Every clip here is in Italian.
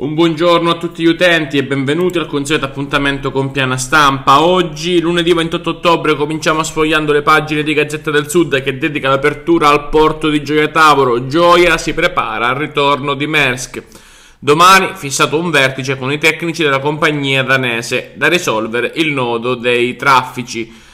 Un buongiorno a tutti gli utenti e benvenuti al consueto appuntamento con Piana Stampa. Oggi, lunedì 28 ottobre, cominciamo sfogliando le pagine di Gazzetta del Sud che dedica l'apertura al porto di Gioia Tavolo. Gioia si prepara al ritorno di Maersk. Domani fissato un vertice con i tecnici della compagnia danese da risolvere il nodo dei traffici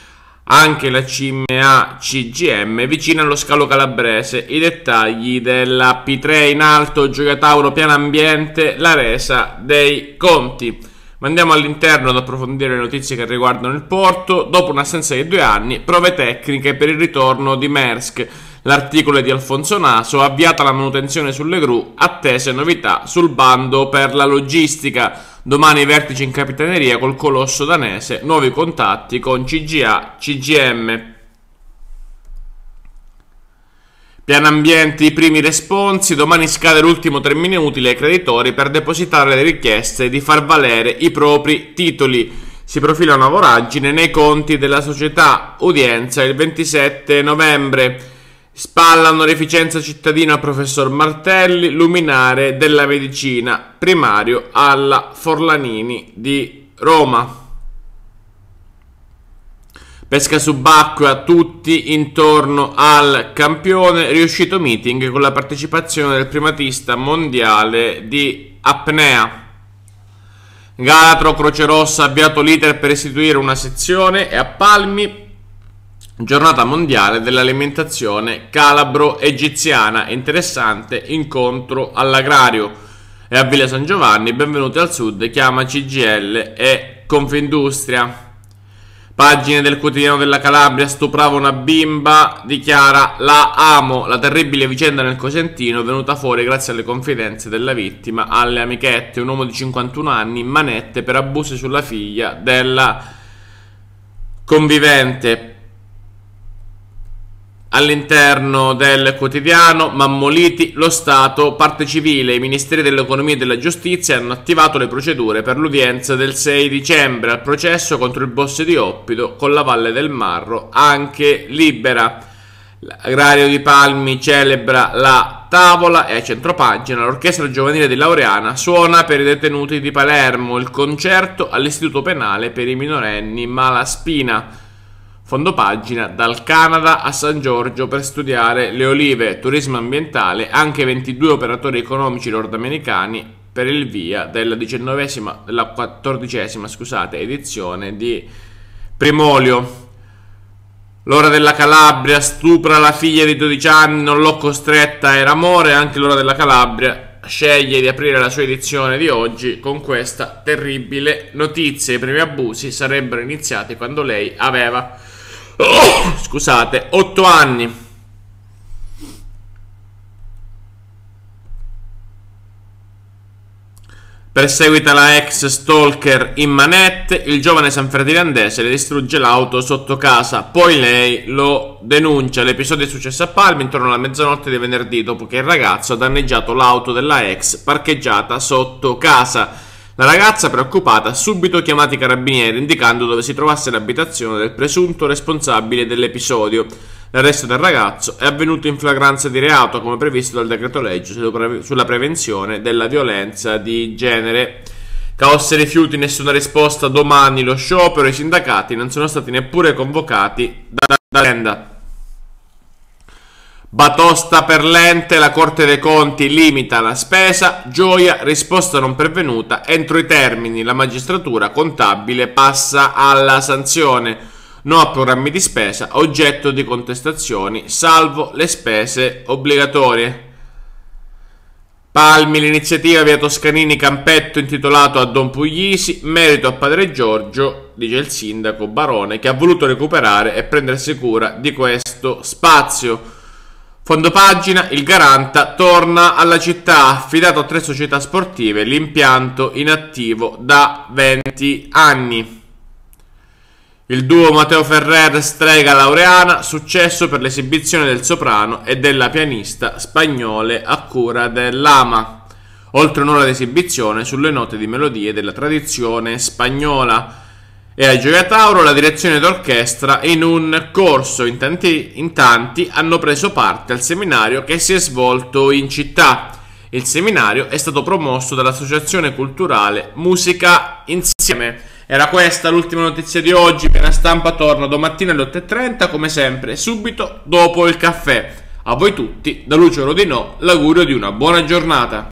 anche la CMA CGM vicina allo scalo calabrese. I dettagli della P3 in alto, Gioiatauro, piano ambiente, la resa dei conti. Ma andiamo all'interno ad approfondire le notizie che riguardano il porto. Dopo un'assenza di due anni, prove tecniche per il ritorno di Maersk. L'articolo è di Alfonso Naso, avviata la manutenzione sulle gru, attese novità sul bando per la logistica. Domani vertice in capitaneria col colosso danese, nuovi contatti con CGA, CGM. Piano ambiente, i primi responsi, domani scade l'ultimo termine utile ai creditori per depositare le richieste di far valere i propri titoli. Si profila una voragine nei conti della società udienza il 27 novembre. Spalla onorificenza cittadina professor Martelli, luminare della medicina, primario alla Forlanini di Roma. Pesca subacquea tutti intorno al campione, riuscito meeting con la partecipazione del primatista mondiale di apnea. Galatro Croce Rossa ha avviato l'iter per istituire una sezione e a Palmi Giornata mondiale dell'alimentazione calabro-egiziana. Interessante incontro all'agrario. E a Villa San Giovanni, benvenuti al sud, chiama CGL e Confindustria. Pagine del quotidiano della Calabria, stuprava una bimba, dichiara la amo. La terribile vicenda nel Cosentino è venuta fuori grazie alle confidenze della vittima alle amichette. Un uomo di 51 anni manette per abusi sulla figlia della convivente. All'interno del quotidiano Mammoliti, lo Stato, parte civile e i Ministeri dell'Economia e della Giustizia hanno attivato le procedure per l'udienza del 6 dicembre al processo contro il boss di Oppido con la Valle del Marro, anche libera. L'agrario di Palmi celebra la tavola e a centropagina l'orchestra giovanile di Laureana suona per i detenuti di Palermo il concerto all'istituto penale per i minorenni Malaspina. Fondo pagina dal Canada a San Giorgio per studiare le olive, turismo ambientale, anche 22 operatori economici nordamericani per il via della, della 14esima scusate, edizione di Primolio. L'ora della Calabria stupra la figlia di 12 anni, non l'ho costretta, era amore, anche l'ora della Calabria sceglie di aprire la sua edizione di oggi con questa terribile notizia. I primi abusi sarebbero iniziati quando lei aveva oh, scusate, 8 anni. Perseguita la ex stalker in manette, il giovane sanfredilandese le distrugge l'auto sotto casa, poi lei lo denuncia. L'episodio è successo a Palma intorno alla mezzanotte di venerdì, dopo che il ragazzo ha danneggiato l'auto della ex parcheggiata sotto casa. La ragazza, preoccupata, ha subito chiamato i carabinieri indicando dove si trovasse l'abitazione del presunto responsabile dell'episodio. L'arresto del ragazzo è avvenuto in flagranza di reato come previsto dal decreto legge sulla prevenzione della violenza di genere. Caos e rifiuti, nessuna risposta domani, lo sciopero, i sindacati non sono stati neppure convocati dalla tenda. Batosta per l'ente, la Corte dei Conti limita la spesa, Gioia risposta non pervenuta, entro i termini la magistratura contabile passa alla sanzione, no a programmi di spesa, oggetto di contestazioni, salvo le spese obbligatorie. Palmi l'iniziativa via Toscanini Campetto intitolato a Don Puglisi, merito a padre Giorgio, dice il sindaco Barone, che ha voluto recuperare e prendersi cura di questo spazio. Fondo pagina, il Garanta torna alla città, affidato a tre società sportive, l'impianto inattivo da 20 anni. Il duo Matteo Ferrer strega laureana, successo per l'esibizione del soprano e della pianista spagnole a cura dell'Ama. Oltre un'ora di esibizione sulle note di melodie della tradizione spagnola e a Gioia Tauro la direzione d'orchestra in un corso in tanti, in tanti hanno preso parte al seminario che si è svolto in città. Il seminario è stato promosso dall'associazione culturale Musica Insieme. Era questa l'ultima notizia di oggi, Piena stampa torna domattina alle 8.30 come sempre, subito dopo il caffè. A voi tutti, da Lucio Rodinò, l'augurio di una buona giornata.